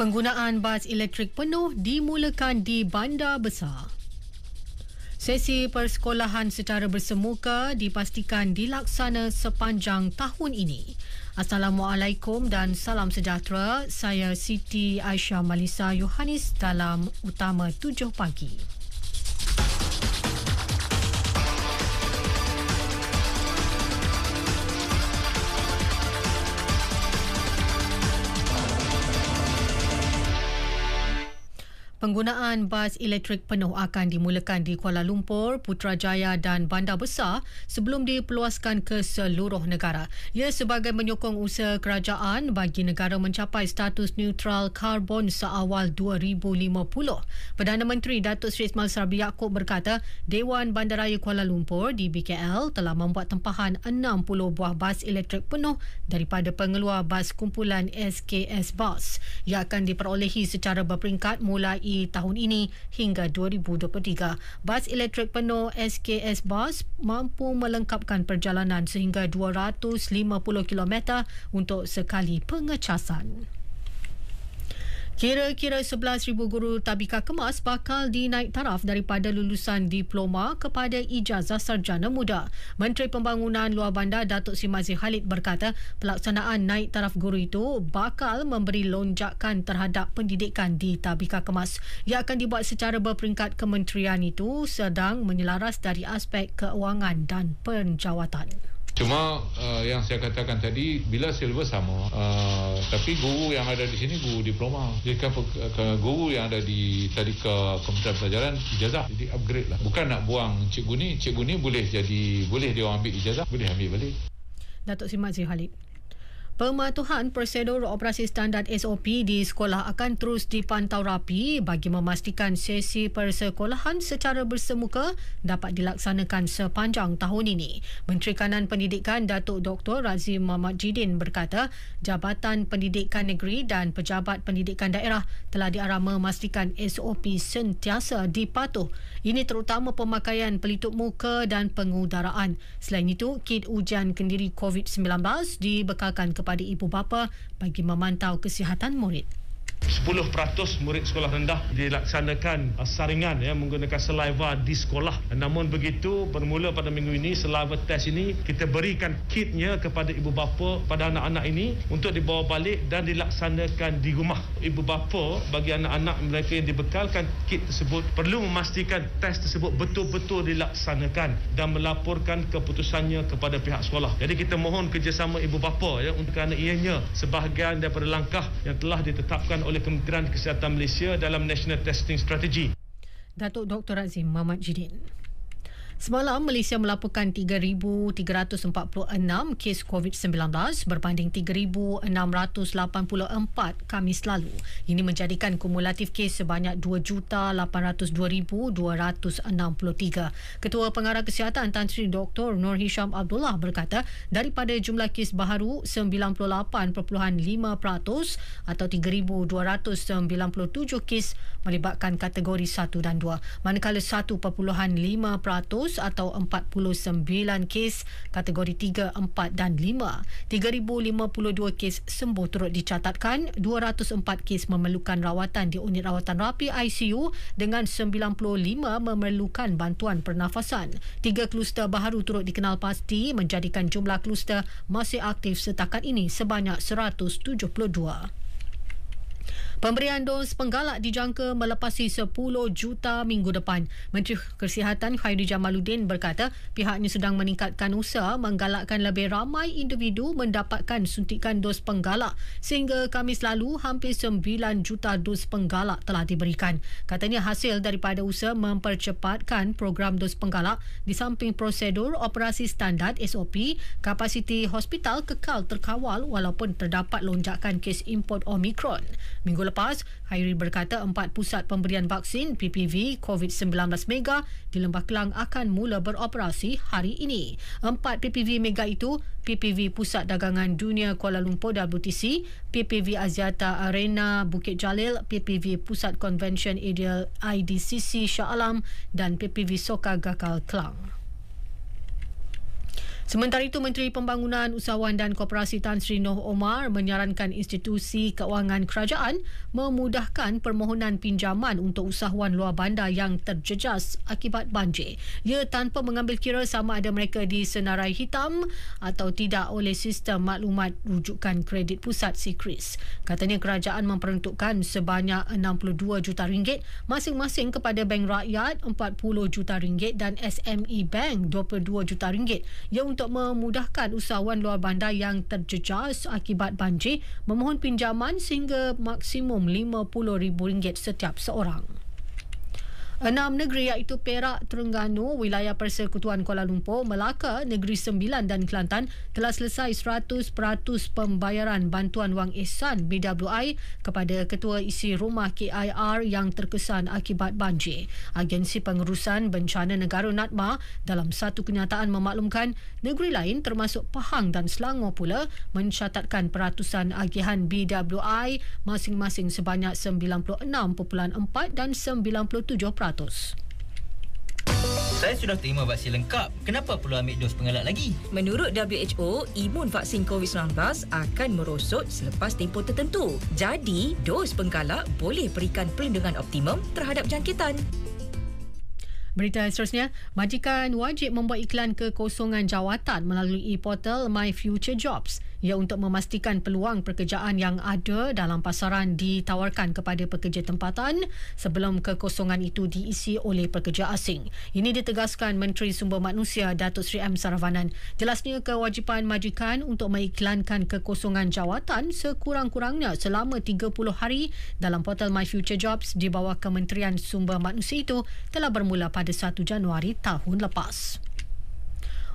Penggunaan bas elektrik penuh dimulakan di bandar besar. Sesi persekolahan secara bersemuka dipastikan dilaksana sepanjang tahun ini. Assalamualaikum dan salam sejahtera. Saya Siti Aisyah Malisa Yohanis dalam Utama 7 Pagi. Penggunaan bas elektrik penuh akan dimulakan di Kuala Lumpur, Putrajaya dan Bandar Besar sebelum diperluaskan ke seluruh negara. Ia sebagai menyokong usaha kerajaan bagi negara mencapai status neutral karbon seawal 2050. Perdana Menteri Datuk Seri Ismail Sabri Yaakob berkata Dewan Bandaraya Kuala Lumpur di BKL telah membuat tempahan 60 buah bas elektrik penuh daripada pengeluar bas kumpulan SKS Bus. yang akan diperolehi secara berperingkat mulai RE tahun ini hingga 2023. Bas elektrik penuh SKS Bus mampu melengkapkan perjalanan sehingga 250 km untuk sekali pengecasan. Kira-kira 11,000 guru tabika kemas bakal dinaik taraf daripada lulusan diploma kepada ijazah sarjana muda. Menteri Pembangunan Luar Bandar Datuk Sri Mazhar berkata pelaksanaan naik taraf guru itu bakal memberi lonjakan terhadap pendidikan di tabika kemas. Ia akan dibuat secara berperingkat kementerian itu sedang menyelaras dari aspek keuangan dan penjawatan. Cuma uh, yang saya katakan tadi bila silver sama uh, tapi guru yang ada di sini guru diploma. Jadi kan guru yang ada di tadika Kementerian Pelajaran ijazah jadi upgrade lah. Bukan nak buang cikgu ni, cikgu ni boleh jadi boleh dia ambil ijazah, boleh ambil balik. Datuk simak Zihalid. Halid. Pematuhan prosedur operasi standar SOP di sekolah akan terus dipantau rapi bagi memastikan sesi persekolahan secara bersemuka dapat dilaksanakan sepanjang tahun ini. Menteri Kanan Pendidikan Datuk Dr. Razim Mahmud Jidin berkata, Jabatan Pendidikan Negeri dan Pejabat Pendidikan Daerah telah diarah memastikan SOP sentiasa dipatuh. Ini terutama pemakaian pelitup muka dan pengudaraan. Selain itu, kit ujian kendiri COVID-19 dibekalkan kepada kepada ibu bapa bagi memantau kesihatan murid. 10% murid sekolah rendah dilaksanakan uh, saringan ya menggunakan saliva di sekolah. Namun begitu bermula pada minggu ini saliva test ini kita berikan kitnya kepada ibu bapa pada anak-anak ini untuk dibawa balik dan dilaksanakan di rumah. Ibu bapa bagi anak-anak mereka yang dibekalkan kit tersebut perlu memastikan test tersebut betul-betul dilaksanakan dan melaporkan keputusannya kepada pihak sekolah. Jadi kita mohon kerjasama ibu bapa ya untuk kerana ianya sebahagian daripada langkah yang telah ditetapkan oleh Kementerian Kesihatan Malaysia dalam National Testing Strategy. Datuk Dr. Azim Mamat Jidin. Semalam Malaysia melaporkan 3346 kes COVID-19 berbanding 3684 Khamis lalu. Ini menjadikan kumulatif kes sebanyak 2802263. Ketua Pengarah Kesihatan Tan Sri Dr Nur Hisham Abdullah berkata, daripada jumlah kes baharu 98.5% atau 3297 kes melibatkan kategori 1 dan 2, manakala 1.5% kasus atau 49 kes kategori 3, 4 dan 5. 3052 kes sembuh turut dicatatkan, 204 kes memerlukan rawatan di unit rawatan rapi ICU dengan 95 memerlukan bantuan pernafasan. Tiga kluster baru turut dikenal pasti menjadikan jumlah kluster masih aktif setakat ini sebanyak 172. Pemberian dos penggalak dijangka melepasi 10 juta minggu depan. Menteri Kesihatan Khairi Jamaluddin berkata pihaknya sedang meningkatkan usaha menggalakkan lebih ramai individu mendapatkan suntikan dos penggalak sehingga Kamis lalu hampir 9 juta dos penggalak telah diberikan. Katanya hasil daripada usaha mempercepatkan program dos penggalak di samping prosedur operasi standar SOP, kapasiti hospital kekal terkawal walaupun terdapat lonjakan kes import Omicron. Minggu selepas, Hairi berkata empat pusat pemberian vaksin PPV COVID-19 Mega di Lembah Kelang akan mula beroperasi hari ini. Empat PPV Mega itu, PPV Pusat Dagangan Dunia Kuala Lumpur WTC, PPV Aziata Arena Bukit Jalil, PPV Pusat Convention Ideal IDCC Shah Alam dan PPV Soka Gakal Kelang. Sementara itu, Menteri Pembangunan Usahawan dan Koperasi Tan Sri Noh Omar menyarankan institusi keuangan kerajaan memudahkan permohonan pinjaman untuk usahawan luar bandar yang terjejas akibat banjir. Ia tanpa mengambil kira sama ada mereka di senarai hitam atau tidak oleh sistem maklumat rujukan kredit pusat Sikris. Katanya kerajaan memperuntukkan sebanyak 62 juta ringgit masing-masing kepada Bank Rakyat 40 juta ringgit dan SME Bank 22 juta ringgit yang untuk untuk memudahkan usahawan luar bandar yang terjejas akibat banjir memohon pinjaman sehingga maksimum RM50,000 setiap seorang. Enam negeri iaitu Perak, Terengganu, wilayah Persekutuan Kuala Lumpur, Melaka, Negeri Sembilan dan Kelantan telah selesai 100% pembayaran bantuan wang ihsan BWI kepada ketua isi rumah KIR yang terkesan akibat banjir. Agensi Pengurusan Bencana Negara NADMA dalam satu kenyataan memaklumkan negeri lain termasuk Pahang dan Selangor pula mencatatkan peratusan agihan BWI masing-masing sebanyak 96.4 dan 97%. Saya sudah terima vaksin lengkap. Kenapa perlu ambil dos pengelak lagi? Menurut WHO, imun vaksin COVID-19 akan merosot selepas tempoh tertentu. Jadi, dos pengelak boleh berikan perlindungan optimum terhadap jangkitan. Berita seterusnya, majikan wajib membuat iklan kekosongan jawatan melalui portal My Future Jobs. Ya untuk memastikan peluang pekerjaan yang ada dalam pasaran ditawarkan kepada pekerja tempatan sebelum kekosongan itu diisi oleh pekerja asing. Ini ditegaskan Menteri Sumber Manusia Datuk Seri M. Saravanan. Jelasnya kewajipan majikan untuk mengiklankan kekosongan jawatan sekurang-kurangnya selama 30 hari dalam portal My Future Jobs di bawah Kementerian Sumber Manusia itu telah bermula pada 1 Januari tahun lepas.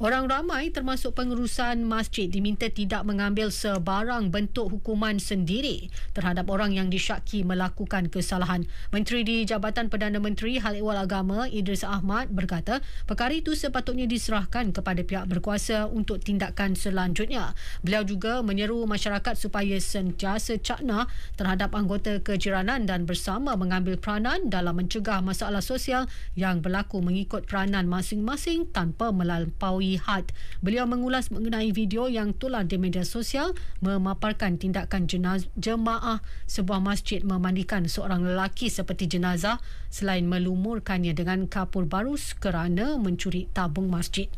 Orang ramai termasuk pengurusan masjid diminta tidak mengambil sebarang bentuk hukuman sendiri terhadap orang yang disyaki melakukan kesalahan. Menteri di Jabatan Perdana Menteri Hal Ehwal Agama Idris Ahmad berkata perkara itu sepatutnya diserahkan kepada pihak berkuasa untuk tindakan selanjutnya. Beliau juga menyeru masyarakat supaya sentiasa cakna terhadap anggota kejiranan dan bersama mengambil peranan dalam mencegah masalah sosial yang berlaku mengikut peranan masing-masing tanpa melampaui dilihat. Beliau mengulas mengenai video yang tular di media sosial memaparkan tindakan jenaz- jemaah sebuah masjid memandikan seorang lelaki seperti jenazah selain melumurkannya dengan kapur barus kerana mencuri tabung masjid.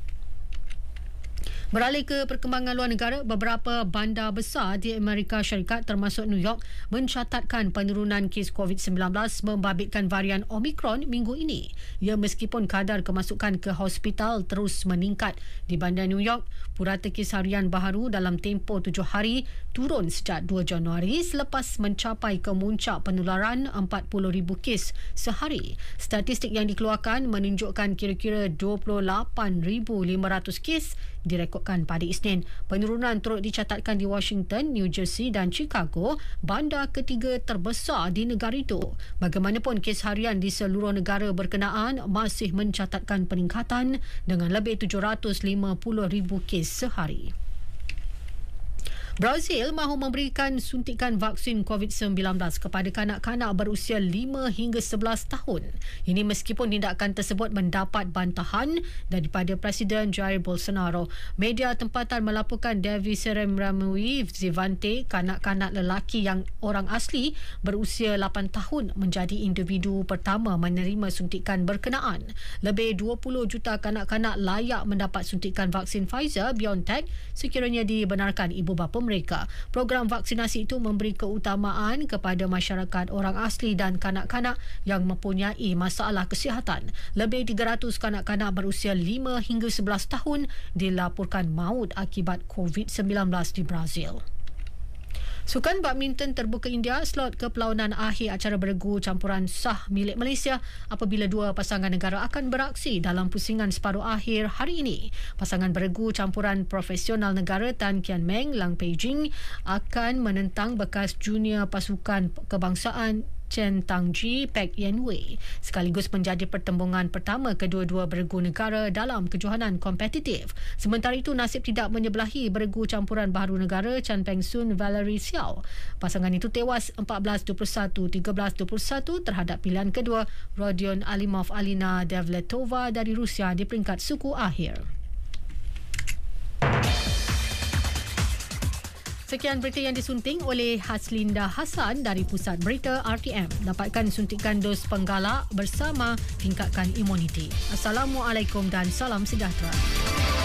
Beralih ke perkembangan luar negara, beberapa bandar besar di Amerika Syarikat termasuk New York mencatatkan penurunan kes COVID-19 membabitkan varian Omicron minggu ini. Ya meskipun kadar kemasukan ke hospital terus meningkat di bandar New York, purata kes harian baharu dalam tempoh tujuh hari turun sejak 2 Januari selepas mencapai kemuncak penularan 40,000 kes sehari. Statistik yang dikeluarkan menunjukkan kira-kira 28,500 kes direkodkan pada Isnin. Penurunan turut dicatatkan di Washington, New Jersey dan Chicago, bandar ketiga terbesar di negara itu. Bagaimanapun, kes harian di seluruh negara berkenaan masih mencatatkan peningkatan dengan lebih 750,000 kes sehari. Brazil mahu memberikan suntikan vaksin COVID-19 kepada kanak-kanak berusia 5 hingga 11 tahun. Ini meskipun tindakan tersebut mendapat bantahan daripada Presiden Jair Bolsonaro. Media tempatan melaporkan Devi Seremramui Zivante, kanak-kanak lelaki yang orang asli berusia 8 tahun menjadi individu pertama menerima suntikan berkenaan. Lebih 20 juta kanak-kanak layak mendapat suntikan vaksin Pfizer BioNTech sekiranya dibenarkan ibu bapa mereka. Program vaksinasi itu memberi keutamaan kepada masyarakat orang asli dan kanak-kanak yang mempunyai masalah kesihatan. Lebih 300 kanak-kanak berusia 5 hingga 11 tahun dilaporkan maut akibat COVID-19 di Brazil. Sukan badminton terbuka India slot ke perlawanan akhir acara bergu campuran sah milik Malaysia apabila dua pasangan negara akan beraksi dalam pusingan separuh akhir hari ini. Pasangan bergu campuran profesional negara Tan Kian Meng Lang Beijing akan menentang bekas junior pasukan kebangsaan Chen Tangji, Pak Yanwei sekaligus menjadi pertembungan pertama kedua-dua bergu negara dalam kejohanan kompetitif. Sementara itu nasib tidak menyebelahi bergu campuran baru negara Chan Peng Sun Valerie Xiao. Pasangan itu tewas 14-21, 13-21 terhadap pilihan kedua Rodion Alimov Alina Devletova dari Rusia di peringkat suku akhir. Sekian berita yang disunting oleh Haslinda Hassan dari Pusat Berita RTM. Dapatkan suntikan dos penggalak bersama tingkatkan imuniti. Assalamualaikum dan salam sejahtera.